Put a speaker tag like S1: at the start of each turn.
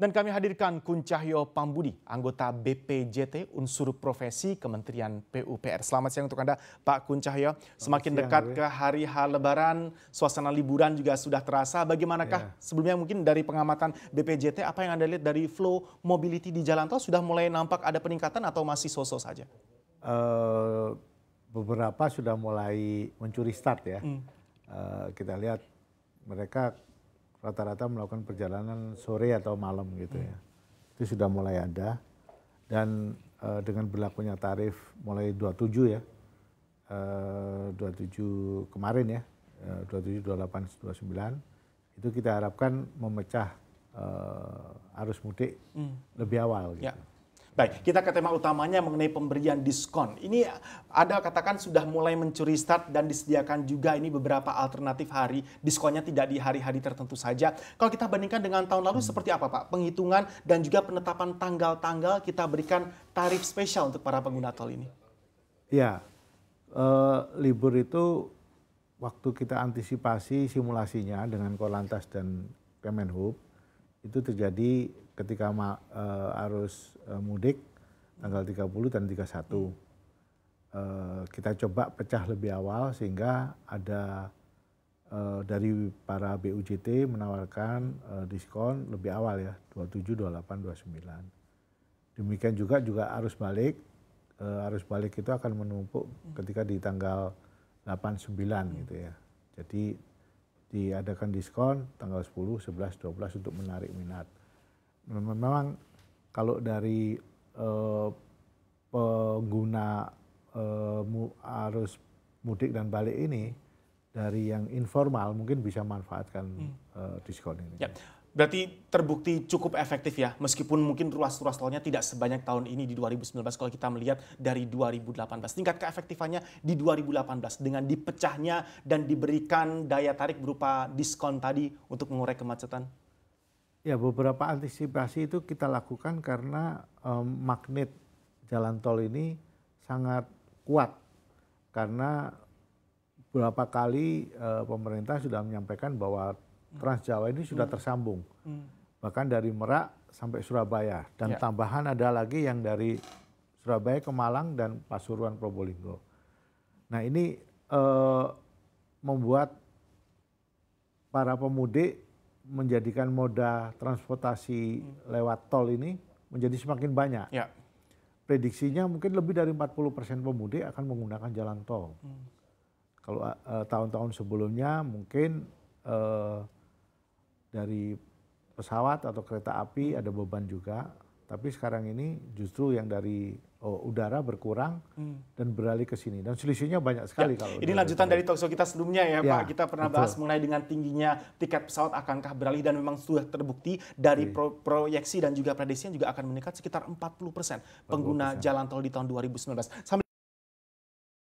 S1: Dan kami hadirkan Kun Cahyo Pambudi, anggota BPJT unsur profesi Kementerian PUPR. Selamat siang untuk Anda Pak Kun Cahyo. Semakin siang, dekat ke hari H Lebaran, suasana liburan juga sudah terasa. Bagaimanakah ya. sebelumnya mungkin dari pengamatan BPJT, apa yang Anda lihat dari flow mobility di jalan tol sudah mulai nampak ada peningkatan atau masih sosok saja?
S2: Uh, beberapa sudah mulai mencuri start ya. Hmm. Uh, kita lihat mereka rata-rata melakukan perjalanan sore atau malam gitu ya. Itu sudah mulai ada dan uh, dengan berlakunya tarif mulai 27 ya. Eh, uh, 27 kemarin ya, uh, 27, 28, 29 itu kita harapkan memecah uh, arus mudik hmm. lebih awal ya.
S1: gitu. Ya. Baik, kita ke tema utamanya mengenai pemberian diskon. Ini ada katakan sudah mulai mencuri start dan disediakan juga ini beberapa alternatif hari. Diskonnya tidak di hari-hari tertentu saja. Kalau kita bandingkan dengan tahun lalu seperti apa Pak? Penghitungan dan juga penetapan tanggal-tanggal kita berikan tarif spesial untuk para pengguna tol ini.
S2: Ya, uh, libur itu waktu kita antisipasi simulasinya dengan Kolantas dan Kemenhub itu terjadi ketika eh, arus eh, mudik tanggal 30 dan 31. Hmm. Eh, kita coba pecah lebih awal sehingga ada dari para BUJT menawarkan diskon lebih awal ya, 27, 28, 29. Demikian juga juga arus balik, arus balik itu akan menumpuk hmm. ketika di tanggal 89 sembilan gitu ya. Jadi diadakan diskon tanggal 10, 11, 12 untuk menarik minat. Memang kalau dari eh, pengguna eh, arus mudik dan balik ini dari yang informal mungkin bisa manfaatkan hmm. uh, diskon ini. Yep. Ya. Berarti terbukti
S1: cukup efektif ya, meskipun mungkin ruas-ruas tolnya tidak sebanyak tahun ini di 2019 kalau kita melihat dari 2018. Tingkat keefektifannya di 2018 dengan dipecahnya dan diberikan daya tarik berupa diskon tadi untuk mengurai kemacetan.
S2: Ya beberapa antisipasi itu kita lakukan karena um, magnet jalan tol ini sangat kuat karena beberapa kali uh, pemerintah sudah menyampaikan bahwa Trans Jawa ini sudah hmm. tersambung. Hmm. Bahkan dari Merak sampai Surabaya dan ya. tambahan ada lagi yang dari Surabaya ke Malang dan Pasuruan Probolinggo. Nah, ini eh, membuat para pemudik menjadikan moda transportasi hmm. lewat tol ini menjadi semakin banyak. Ya. Prediksinya mungkin lebih dari 40 persen pemudik akan menggunakan jalan tol. Hmm. Kalau eh, tahun-tahun sebelumnya mungkin eh, dari pesawat atau kereta api ada beban juga, tapi sekarang ini justru yang dari oh, udara berkurang hmm. dan beralih ke sini. Dan selisihnya banyak sekali ya, kalau. Ini lanjutan dari
S1: talkshow kita sebelumnya ya, ya Pak. Kita pernah betul. bahas mulai dengan tingginya tiket pesawat akankah beralih dan memang sudah terbukti dari pro proyeksi dan juga prediksi yang juga akan meningkat sekitar 40%, 40%. pengguna jalan tol di tahun 2019. Sambil